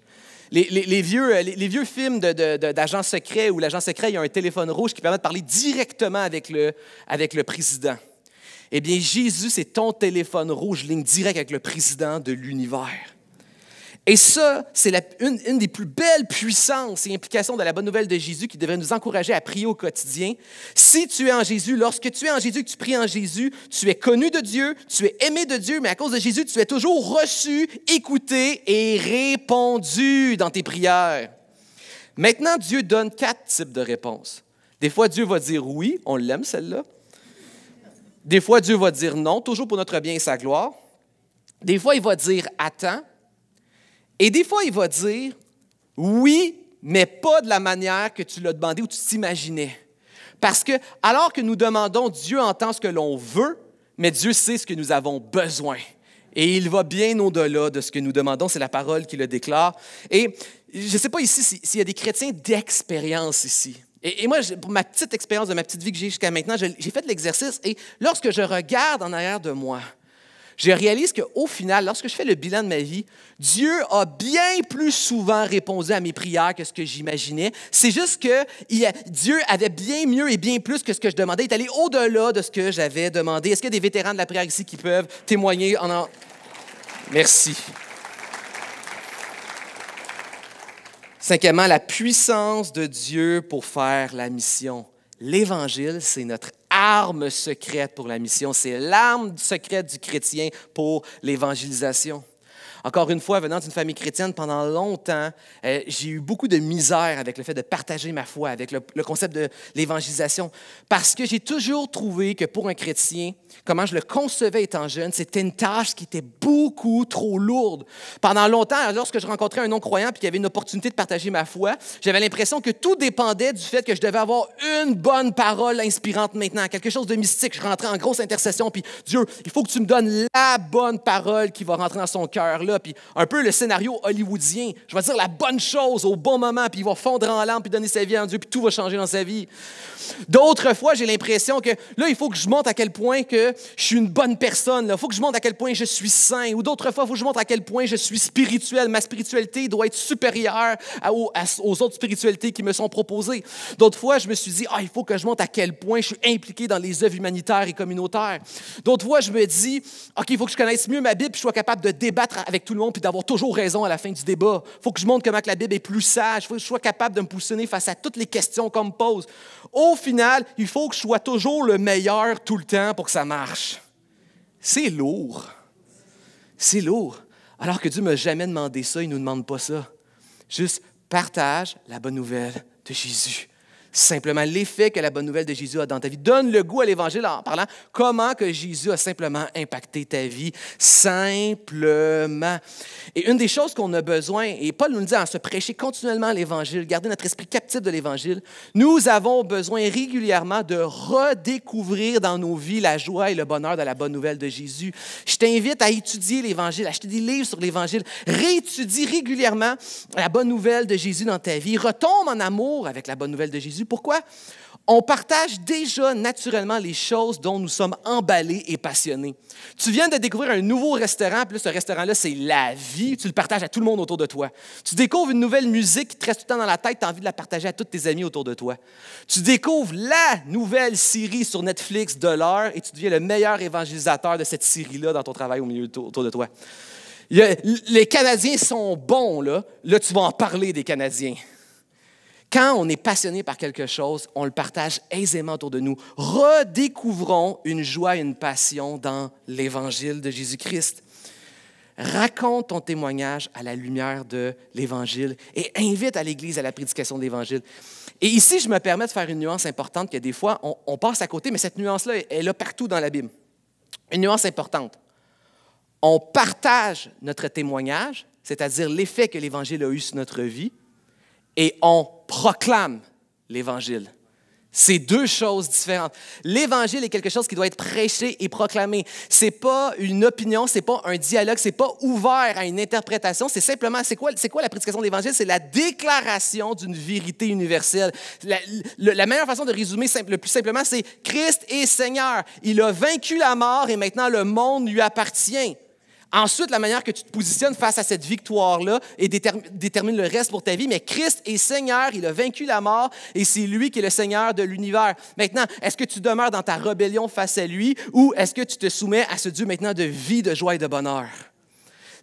Les, euh, vieux, films d'agents secrets où l'agent secret, il y a un téléphone rouge qui permet de parler directement avec le, avec le président. Eh bien, Jésus, c'est ton téléphone rouge ligne direct avec le président de l'univers. Et ça, c'est une, des plus belles puissances et implications de la bonne nouvelle de Jésus qui devrait nous encourager à prier au quotidien. Si tu es en Jésus, lorsque tu es en Jésus, que tu pries en Jésus, tu es connu de Dieu, tu es aimé de Dieu, mais à cause de Jésus, tu es toujours reçu, écouté et répondu dans tes prières. Maintenant, Dieu donne quatre types de réponses. Des fois, Dieu va dire oui, on l'aime celle-là. Des fois, Dieu va dire non, toujours pour notre bien et sa gloire. Des fois, il va dire attends. Et des fois, il va dire oui, mais pas de la manière que tu l'as demandé ou que tu t'imaginais. Parce que, alors que nous demandons, Dieu entend ce que l'on veut, mais Dieu sait ce que nous avons besoin. Et il va bien au-delà de ce que nous demandons. C'est la parole qui le déclare. Et je ne sais pas ici s'il y a des chrétiens d'expérience ici. Et, et, moi, pour ma petite expérience de ma petite vie que j'ai jusqu'à maintenant, j'ai fait l'exercice. Et lorsque je regarde en arrière de moi, je réalise qu'au final, lorsque je fais le bilan de ma vie, Dieu a bien plus souvent répondu à mes prières que ce que j'imaginais. C'est juste que Dieu avait bien mieux et bien plus que ce que je demandais. Il est allé au-delà de ce que j'avais demandé. Est-ce qu'il y a des vétérans de la prière ici qui peuvent témoigner en... en... Merci. Cinquièmement, la puissance de Dieu pour faire la mission. L'Évangile, c'est notre arme secrète pour la mission, c'est l'arme secrète du chrétien pour l'évangélisation. Encore une fois, venant d'une famille chrétienne pendant longtemps, euh, j'ai eu beaucoup de misère avec le fait de partager ma foi, avec le concept de l'évangélisation, parce que j'ai toujours trouvé que pour un chrétien, comment je le concevais étant jeune, c'était une tâche qui était beaucoup trop lourde. Pendant longtemps, lorsque je rencontrais un non-croyant et qu'il y avait une opportunité de partager ma foi, j'avais l'impression que tout dépendait du fait que je devais avoir une bonne parole inspirante maintenant, quelque chose de mystique. Je rentrais en grosse intercession, puis Dieu, il faut que tu me donnes la bonne parole qui va rentrer dans son cœur, là, puis un peu le scénario hollywoodien. Je vais dire la bonne chose au bon moment, puis il va fondre en larmes, puis donner sa vie à Dieu, puis tout va changer dans sa vie. D'autres fois, j'ai l'impression que là, il faut que je monte à quel point que je suis une bonne personne. Il faut que je montre à quel point je suis saint. Ou d'autres fois, il faut que je montre à quel point je suis spirituel. Ma spiritualité doit être supérieure aux, autres spiritualités qui me sont proposées. D'autres fois, je me suis dit, ah, il faut que je montre à quel point je suis impliqué dans les œuvres humanitaires et communautaires. D'autres fois, je me dis, OK, il faut que je connaisse mieux ma Bible, que je sois capable de débattre avec tout le monde, et d'avoir toujours raison à la fin du débat. Il faut que je montre comment la Bible est plus sage. Il faut que je sois capable de me positionner face à toutes les questions qu'on me pose. Au final, il faut que je sois toujours le meilleur tout le temps pour que ça marche. C'est lourd. C'est lourd. Alors que Dieu ne m'a jamais demandé ça, il ne nous demande pas ça. Juste partage la bonne nouvelle de Jésus simplement l'effet que la bonne nouvelle de Jésus a dans ta vie. Donne le goût à l'Évangile en parlant comment que Jésus a simplement impacté ta vie, simplement. Et une des choses qu'on a besoin, et Paul nous le dit en se prêcher continuellement l'Évangile, garder notre esprit captif de l'Évangile, nous avons besoin régulièrement de redécouvrir dans nos vies la joie et le bonheur de la bonne nouvelle de Jésus. Je t'invite à étudier l'Évangile, acheter des livres sur l'Évangile, réétudie régulièrement la bonne nouvelle de Jésus dans ta vie, retombe en amour avec la bonne nouvelle de Jésus pourquoi? On partage déjà naturellement les choses dont nous sommes emballés et passionnés. Tu viens de découvrir un nouveau restaurant, puis ce restaurant-là, c'est la vie. Tu le partages à tout le monde autour de toi. Tu découvres une nouvelle musique qui te reste tout le temps dans la tête, tu as envie de la partager à tous tes amis autour de toi. Tu découvres la nouvelle série sur Netflix de l'heure et tu deviens le meilleur évangélisateur de cette série-là dans ton travail au milieu autour de toi. Les Canadiens sont bons, là. Là, tu vas en parler des Canadiens. Quand on est passionné par quelque chose, on le partage aisément autour de nous. Redécouvrons une joie et une passion dans l'Évangile de Jésus-Christ. Raconte ton témoignage à la lumière de l'Évangile et invite à l'Église à la prédication de l'Évangile. Et ici, je me permets de faire une nuance importante que des fois, on, on passe à côté, mais cette nuance-là, elle est là partout dans la Bible. Une nuance importante. On partage notre témoignage, c'est-à-dire l'effet que l'Évangile a eu sur notre vie, et on proclame l'Évangile. C'est deux choses différentes. L'évangile est quelque chose qui doit être prêché et proclamé. C'est pas une opinion, c'est pas un dialogue, c'est pas ouvert à une interprétation. C'est simplement, c'est quoi, c'est quoi la prédication de l'évangile C'est la déclaration d'une vérité universelle. La, la, meilleure façon de résumer le plus simplement, c'est Christ est Seigneur. Il a vaincu la mort et maintenant le monde lui appartient. Ensuite, la manière que tu te positionnes face à cette victoire-là et détermine le reste pour ta vie. Mais Christ est Seigneur, il a vaincu la mort et c'est lui qui est le Seigneur de l'univers. Maintenant, est-ce que tu demeures dans ta rébellion face à lui ou est-ce que tu te soumets à ce Dieu maintenant de vie, de joie et de bonheur?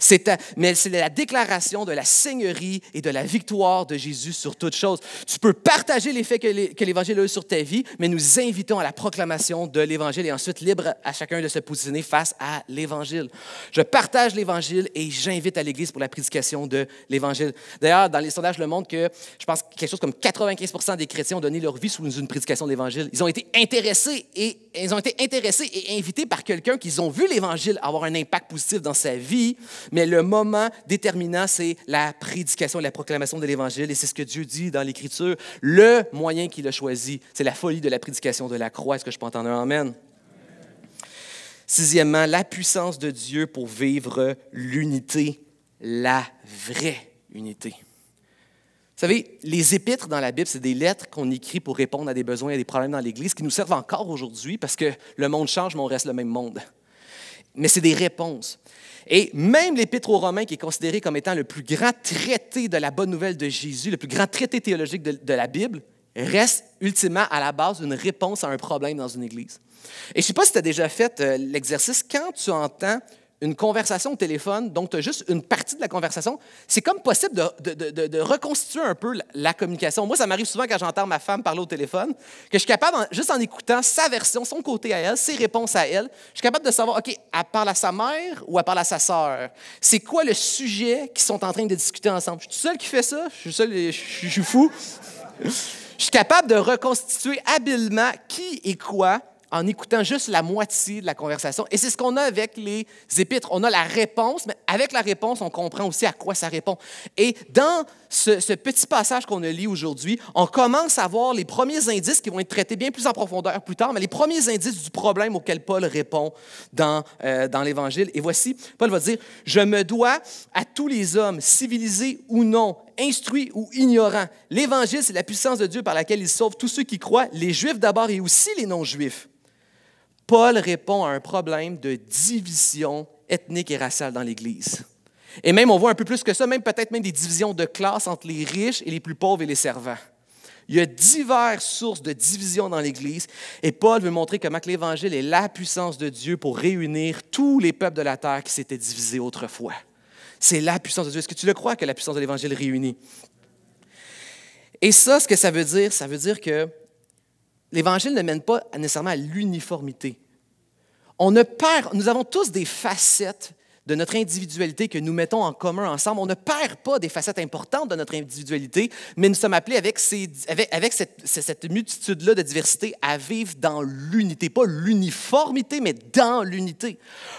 C'est mais c'est la déclaration de la seigneurie et de la victoire de Jésus sur toutes choses. Tu peux partager l'effet que l'Évangile a eu sur ta vie, mais nous invitons à la proclamation de l'Évangile et ensuite libre à chacun de se positionner face à l'Évangile. Je partage l'Évangile et j'invite à l'Église pour la prédication de l'Évangile. D'ailleurs, dans les sondages le montre que je pense quelque chose comme 95 des chrétiens ont donné leur vie sous une prédication de l'Évangile. Ils ont été intéressés et ils ont été intéressés et invités par quelqu'un qu'ils ont vu l'Évangile avoir un impact positif dans sa vie, mais le moment déterminant, c'est la prédication, et la proclamation de l'Évangile, et c'est ce que Dieu dit dans l'Écriture. Le moyen qu'il a choisi, c'est la folie de la prédication de la croix. Est-ce que je peux entendre un Amen? Sixièmement, la puissance de Dieu pour vivre l'unité, la vraie unité. Vous savez, les épîtres dans la Bible, c'est des lettres qu'on écrit pour répondre à des besoins et à des problèmes dans l'Église qui nous servent encore aujourd'hui parce que le monde change, mais on reste le même monde. Mais c'est des réponses. Et même l'Épître aux Romains, qui est considéré comme étant le plus grand traité de la bonne nouvelle de Jésus, le plus grand traité théologique de, la Bible, reste ultimement à la base d'une réponse à un problème dans une Église. Et je ne sais pas si tu as déjà fait euh, l'exercice, quand tu entends une conversation au téléphone, donc tu as juste une partie de la conversation, c'est comme possible de, reconstituer un peu la, communication. Moi, ça m'arrive souvent quand j'entends ma femme parler au téléphone, que je suis capable, juste en écoutant sa version, son côté à elle, ses réponses à elle, je suis capable de savoir, OK, elle parle à sa mère ou elle parle à sa sœur. C'est quoi le sujet qu'ils sont en train de discuter ensemble? Je suis seul qui fait ça? Je suis seul, je suis fou. je suis capable de reconstituer habilement qui et quoi en écoutant juste la moitié de la conversation. Et c'est ce qu'on a avec les épîtres. On a la réponse, mais avec la réponse, on comprend aussi à quoi ça répond. Et dans ce, petit passage qu'on a lu aujourd'hui, on commence à voir les premiers indices qui vont être traités bien plus en profondeur plus tard, mais les premiers indices du problème auquel Paul répond dans, euh, dans l'Évangile. Et voici, Paul va dire, je me dois à tous les hommes, civilisés ou non, instruits ou ignorants. L'Évangile, c'est la puissance de Dieu par laquelle il sauve tous ceux qui croient, les Juifs d'abord et aussi les non-Juifs. Paul répond à un problème de division ethnique et raciale dans l'Église. Et même, on voit un peu plus que ça, même peut-être même des divisions de classe entre les riches et les plus pauvres et les servants. Il y a diverses sources de division dans l'Église et Paul veut montrer comment l'Évangile est la puissance de Dieu pour réunir tous les peuples de la terre qui s'étaient divisés autrefois. C'est la puissance de Dieu. Est-ce que tu le crois que la puissance de l'Évangile réunit? Et ça, ce que ça veut dire, ça veut dire que l'Évangile ne mène pas nécessairement à l'uniformité on ne perd, nous avons tous des facettes de notre individualité que nous mettons en commun ensemble. On ne perd pas des facettes importantes de notre individualité, mais nous sommes appelés avec, cette, cette multitude-là de diversité à vivre dans l'unité. Pas l'uniformité, mais dans l'unité.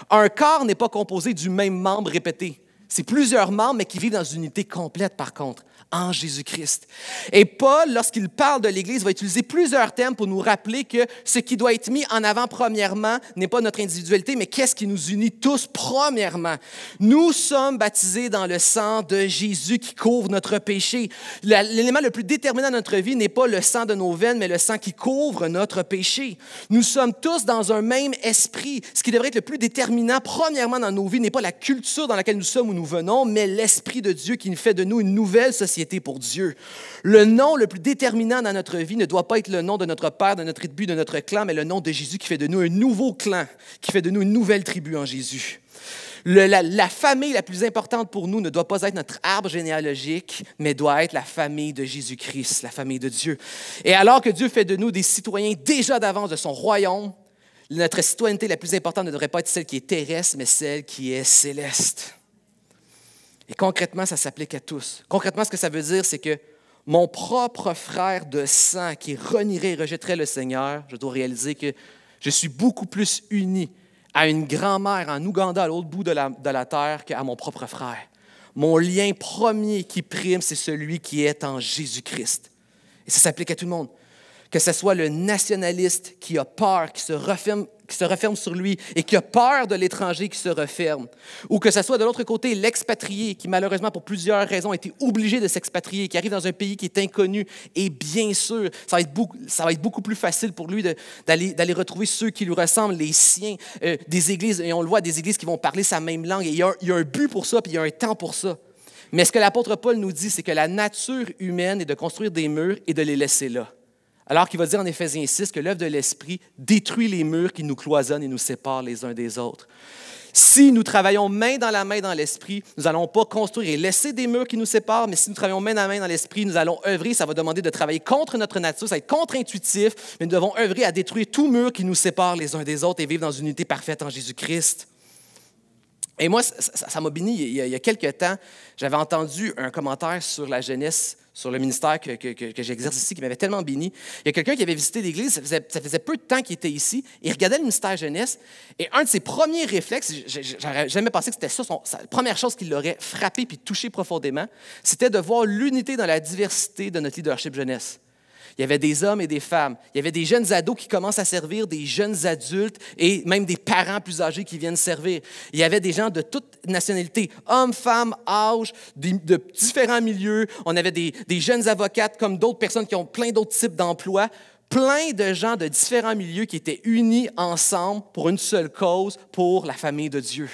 Un corps n'est pas composé du même membre répété. C'est plusieurs membres, mais qui vivent dans une unité complète, par contre en Jésus-Christ. Et Paul, lorsqu'il parle de l'Église, va utiliser plusieurs thèmes pour nous rappeler que ce qui doit être mis en avant premièrement n'est pas notre individualité, mais qu'est-ce qui nous unit tous premièrement. Nous sommes baptisés dans le sang de Jésus qui couvre notre péché. L'élément le plus déterminant de notre vie n'est pas le sang de nos veines, mais le sang qui couvre notre péché. Nous sommes tous dans un même esprit. Ce qui devrait être le plus déterminant premièrement dans nos vies n'est pas la culture dans laquelle nous sommes ou nous venons, mais l'esprit de Dieu qui nous fait de nous une nouvelle société pour Dieu. Le nom le plus déterminant dans notre vie ne doit pas être le nom de notre père, de notre tribu, de notre clan, mais le nom de Jésus qui fait de nous un nouveau clan, qui fait de nous une nouvelle tribu en Jésus. la, famille la plus importante pour nous ne doit pas être notre arbre généalogique, mais doit être la famille de Jésus-Christ, la famille de Dieu. Et alors que Dieu fait de nous des citoyens déjà d'avance de son royaume, notre citoyenneté la plus importante ne devrait pas être celle qui est terrestre, mais celle qui est céleste concrètement, ça s'applique à tous. Concrètement, ce que ça veut dire, c'est que mon propre frère de sang qui renierait et rejetterait le Seigneur, je dois réaliser que je suis beaucoup plus uni à une grand-mère en Ouganda, à l'autre bout de la, de la terre, qu'à mon propre frère. Mon lien premier qui prime, c'est celui qui est en Jésus-Christ. Et ça s'applique à tout le monde que ce soit le nationaliste qui a peur, qui se referme, qui se referme sur lui et qui a peur de l'étranger qui se referme, ou que ce soit de l'autre côté l'expatrié qui malheureusement pour plusieurs raisons a été obligé de s'expatrier, qui arrive dans un pays qui est inconnu, et bien sûr, ça va être beaucoup, plus facile pour lui d'aller retrouver ceux qui lui ressemblent, les siens, euh, des églises, et on le voit, des églises qui vont parler sa même langue, et il y, a, il y a un but pour ça, puis il y a un temps pour ça. Mais ce que l'apôtre Paul nous dit, c'est que la nature humaine est de construire des murs et de les laisser là. Alors qu'il va dire en Éphésiens 6 que l'œuvre de l'Esprit détruit les murs qui nous cloisonnent et nous séparent les uns des autres. Si nous travaillons main dans la main dans l'esprit, nous n'allons pas construire et laisser des murs qui nous séparent, mais si nous travaillons main dans la main dans l'esprit, nous allons œuvrer. Ça va demander de travailler contre notre nature, ça va être contre-intuitif, mais nous devons œuvrer à détruire tout mur qui nous sépare les uns des autres et vivre dans une unité parfaite en Jésus-Christ. Et moi, ça m'a béni. Il y, a, quelques temps, j'avais entendu un commentaire sur la jeunesse, sur le ministère que, j'exerce ici, qui m'avait tellement béni. Il y a quelqu'un qui avait visité l'église, ça faisait, peu de temps qu'il était ici, il regardait le ministère jeunesse, et un de ses premiers réflexes, j'aurais jamais pensé que c'était ça, la première chose qui l'aurait frappé puis touché profondément, c'était de voir l'unité dans la diversité de notre leadership jeunesse. Il y avait des hommes et des femmes. Il y avait des jeunes ados qui commencent à servir, des jeunes adultes et même des parents plus âgés qui viennent servir. Il y avait des gens de toutes nationalités, hommes, femmes, âges, de, différents milieux. On avait des, jeunes avocates comme d'autres personnes qui ont plein d'autres types d'emplois plein de gens de différents milieux qui étaient unis ensemble pour une seule cause, pour la famille de Dieu.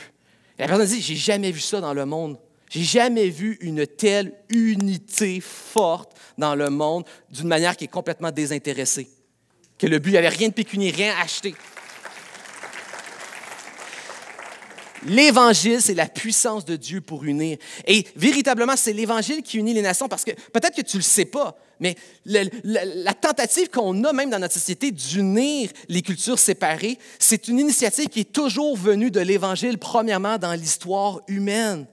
Et la personne dit, j'ai jamais vu ça dans le monde. J'ai jamais vu une telle unité forte dans le monde d'une manière qui est complètement désintéressée. Que le but, il n'y avait rien de pécunier, rien à acheter. L'Évangile, c'est la puissance de Dieu pour unir. Et véritablement, c'est l'Évangile qui unit les nations parce que peut-être que tu ne le sais pas, mais la tentative qu'on a même dans notre société d'unir les cultures séparées, c'est une initiative qui est toujours venue de l'Évangile, premièrement dans l'histoire humaine.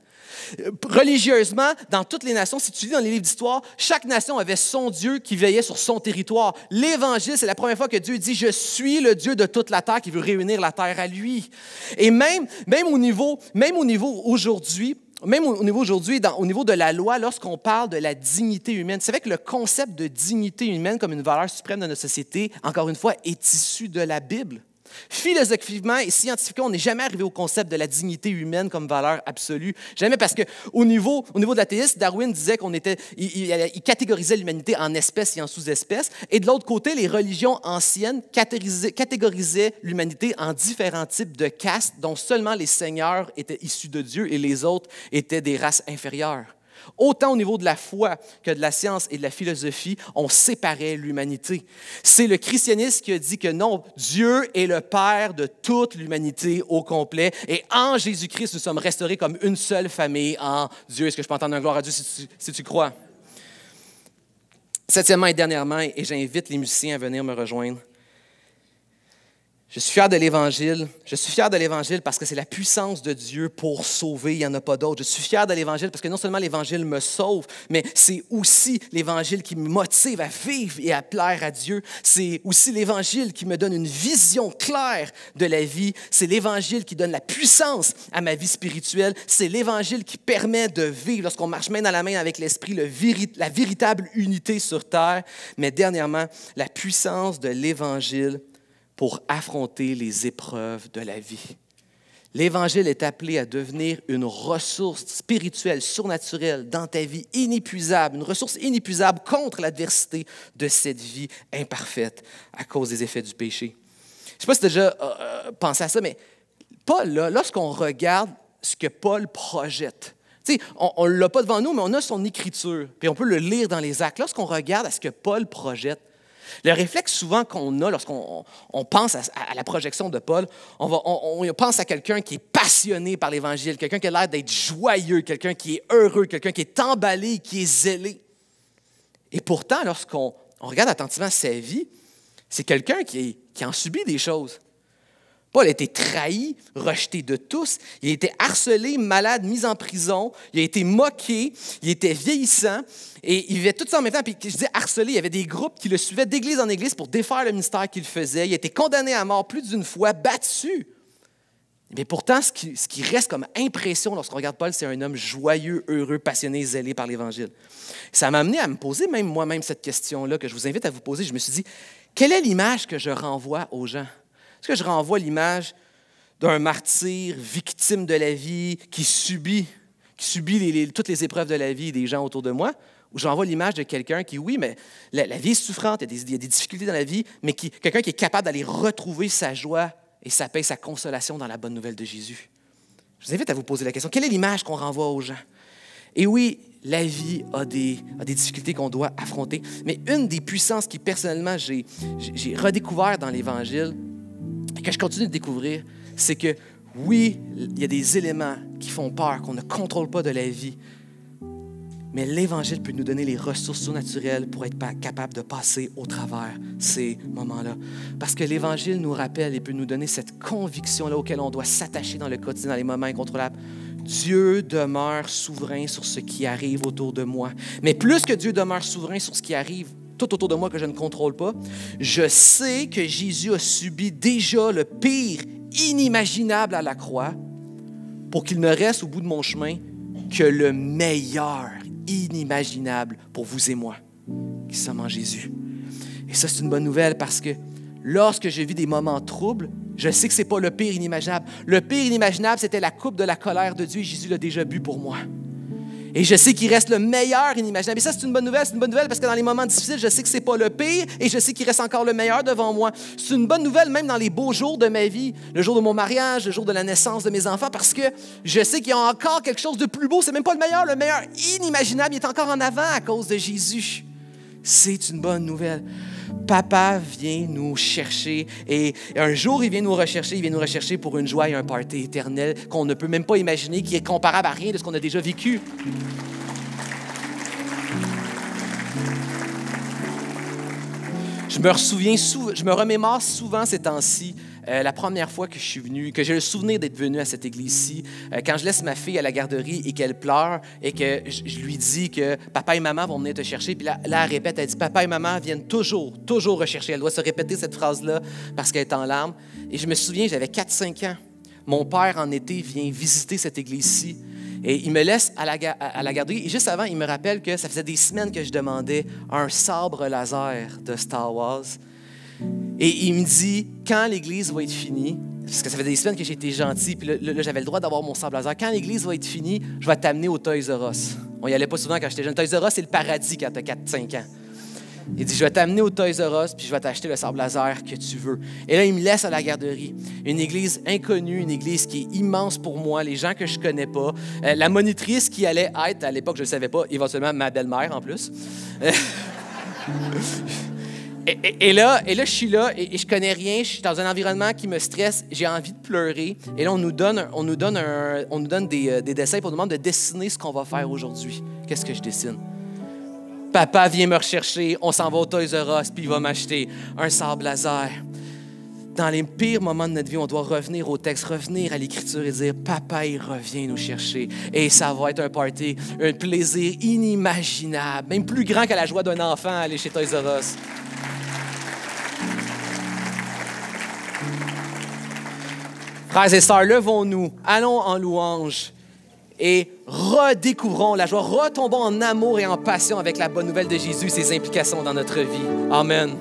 Religieusement, dans toutes les nations, si tu lis dans les livres d'histoire, chaque nation avait son Dieu qui veillait sur son territoire. L'Évangile, c'est la première fois que Dieu dit, je suis le Dieu de toute la terre qui veut réunir la terre à lui. Et même, même au niveau, même au niveau aujourd'hui, même au niveau aujourd'hui, au niveau de la loi, lorsqu'on parle de la dignité humaine, c'est vrai que le concept de dignité humaine comme une valeur suprême de notre société, encore une fois, est issu de la Bible. Philosophiquement et scientifiquement, on n'est jamais arrivé au concept de la dignité humaine comme valeur absolue. Jamais parce qu'au niveau, au niveau de l'athéisme, Darwin disait qu'on était, il, catégorisait l'humanité en espèces et en sous-espèces. Et de l'autre côté, les religions anciennes catégorisaient l'humanité en différents types de castes, dont seulement les seigneurs étaient issus de Dieu et les autres étaient des races inférieures. Autant au niveau de la foi que de la science et de la philosophie, on séparait l'humanité. C'est le christianisme qui a dit que non, Dieu est le Père de toute l'humanité au complet. Et en Jésus-Christ, nous sommes restaurés comme une seule famille en Dieu. Est-ce que je peux entendre un gloire à Dieu si tu, si tu crois? Septièmement et dernièrement, et j'invite les musiciens à venir me rejoindre, je suis fier de l'Évangile. Je suis fier de l'Évangile parce que c'est la puissance de Dieu pour sauver. Il n'y en a pas d'autre. Je suis fier de l'Évangile parce que non seulement l'Évangile me sauve, mais c'est aussi l'Évangile qui me motive à vivre et à plaire à Dieu. C'est aussi l'Évangile qui me donne une vision claire de la vie. C'est l'Évangile qui donne la puissance à ma vie spirituelle. C'est l'Évangile qui permet de vivre, lorsqu'on marche main dans la main avec l'Esprit, la véritable unité sur terre. Mais dernièrement, la puissance de l'Évangile pour affronter les épreuves de la vie. L'Évangile est appelé à devenir une ressource spirituelle, surnaturelle dans ta vie, inépuisable, une ressource inépuisable contre l'adversité de cette vie imparfaite à cause des effets du péché. Je ne sais pas si tu as déjà euh, euh, pensé à ça, mais Paul, lorsqu'on regarde ce que Paul projette, on ne l'a pas devant nous, mais on a son écriture, puis on peut le lire dans les actes. Lorsqu'on regarde à ce que Paul projette, le réflexe souvent qu'on a lorsqu'on pense à, la projection de Paul, on, pense à quelqu'un qui est passionné par l'Évangile, quelqu'un qui a l'air d'être joyeux, quelqu'un qui est heureux, quelqu'un qui est emballé, qui est zélé. Et pourtant, lorsqu'on regarde attentivement sa vie, c'est quelqu'un qui en subit des choses. Paul a été trahi, rejeté de tous, il a été harcelé, malade, mis en prison, il a été moqué, il était vieillissant, et il vivait tout ça en même temps. Puis je dis harcelé, il y avait des groupes qui le suivaient d'église en église pour défaire le ministère qu'il faisait. Il a été condamné à mort plus d'une fois, battu. Mais pourtant, ce qui, ce qui, reste comme impression lorsqu'on regarde Paul, c'est un homme joyeux, heureux, passionné, zélé par l'Évangile. Ça m'a amené à me poser même moi-même cette question-là que je vous invite à vous poser. Je me suis dit, quelle est l'image que je renvoie aux gens? Est-ce que je renvoie l'image d'un martyr, victime de la vie, qui subit, qui subit toutes les épreuves de la vie des gens autour de moi? Ou j'envoie l'image de quelqu'un qui, oui, mais la, vie est souffrante, il y, a des, difficultés dans la vie, mais quelqu'un qui est capable d'aller retrouver sa joie et sa paix, sa consolation dans la bonne nouvelle de Jésus? Je vous invite à vous poser la question, quelle est l'image qu'on renvoie aux gens? Et oui, la vie a des, difficultés qu'on doit affronter, mais une des puissances qui, personnellement, j'ai, j'ai redécouvert dans l'Évangile, et que je continue de découvrir, c'est que oui, il y a des éléments qui font peur, qu'on ne contrôle pas de la vie, mais l'Évangile peut nous donner les ressources surnaturelles pour être capable de passer au travers ces moments-là. Parce que l'Évangile nous rappelle et peut nous donner cette conviction-là auquel on doit s'attacher dans le quotidien, dans les moments incontrôlables. Dieu demeure souverain sur ce qui arrive autour de moi. Mais plus que Dieu demeure souverain sur ce qui arrive tout autour de moi que je ne contrôle pas. Je sais que Jésus a subi déjà le pire inimaginable à la croix pour qu'il ne reste au bout de mon chemin que le meilleur inimaginable pour vous et moi qui sommes en Jésus. Et ça, c'est une bonne nouvelle parce que lorsque je vis des moments troubles, je sais que ce n'est pas le pire inimaginable. Le pire inimaginable, c'était la coupe de la colère de Dieu et Jésus l'a déjà bu pour moi. Et je sais qu'il reste le meilleur inimaginable. Et ça, c'est une bonne nouvelle, c'est une bonne nouvelle parce que dans les moments difficiles, je sais que c'est pas le pire et je sais qu'il reste encore le meilleur devant moi. C'est une bonne nouvelle même dans les beaux jours de ma vie, le jour de mon mariage, le jour de la naissance de mes enfants, parce que je sais qu'il y a encore quelque chose de plus beau. C'est même pas le meilleur, le meilleur inimaginable, est encore en avant à cause de Jésus. C'est une bonne nouvelle. Papa vient nous chercher et un jour, il vient nous rechercher, il vient nous rechercher pour une joie et un party éternel qu'on ne peut même pas imaginer, qui est comparable à rien de ce qu'on a déjà vécu. Je me, souviens, je me remémore souvent ces temps-ci euh, la première fois que je suis venu, que j'ai le souvenir d'être venu à cette église-ci, euh, quand je laisse ma fille à la garderie et qu'elle pleure et que je, lui dis que papa et maman vont venir te chercher, puis là, elle répète, elle dit papa et maman viennent toujours, toujours rechercher. Elle doit se répéter cette phrase-là parce qu'elle est en larmes. Et je me souviens, j'avais 4-5 ans. Mon père, en été, vient visiter cette église-ci. Et il me laisse à la, à la, garderie. Et juste avant, il me rappelle que ça faisait des semaines que je demandais un sabre laser de Star Wars. Et il me dit, quand l'Église va être finie, parce que ça fait des semaines que j'ai été gentil, puis là, j'avais le droit d'avoir mon sang blazer. Quand l'Église va être finie, je vais t'amener au Toys R Us. On n'y allait pas souvent quand j'étais jeune. Toys R Us, c'est le paradis quand t'as 4-5 ans. Il dit, je vais t'amener au Toys R Us, puis je vais t'acheter le sable laser que tu veux. Et là, il me laisse à la garderie. Une église inconnue, une église qui est immense pour moi, les gens que je connais pas. Euh, la monitrice qui allait être, à l'époque, je ne le savais pas, éventuellement ma belle-mère en plus. Euh, Et, là, et là, je suis là et, je je connais rien. Je suis dans un environnement qui me stresse. J'ai envie de pleurer. Et là, on nous donne, on nous donne, on nous donne euh, des, dessins pour nous demander de dessiner ce qu'on va faire aujourd'hui. Qu'est-ce que je dessine? Papa vient me rechercher. On s'en va au Toys R Us puis il va m'acheter un sable laser. Dans les pires moments de notre vie, on doit revenir au texte, revenir à l'Écriture et dire Papa, il revient nous chercher. Et ça va être un party, un plaisir inimaginable, même plus grand que la joie d'un enfant à aller chez Toys R Us. Frères et sœurs, levons-nous, allons en louange et redécouvrons la joie, retombons en amour et en passion avec la bonne nouvelle de Jésus et ses implications dans notre vie. Amen.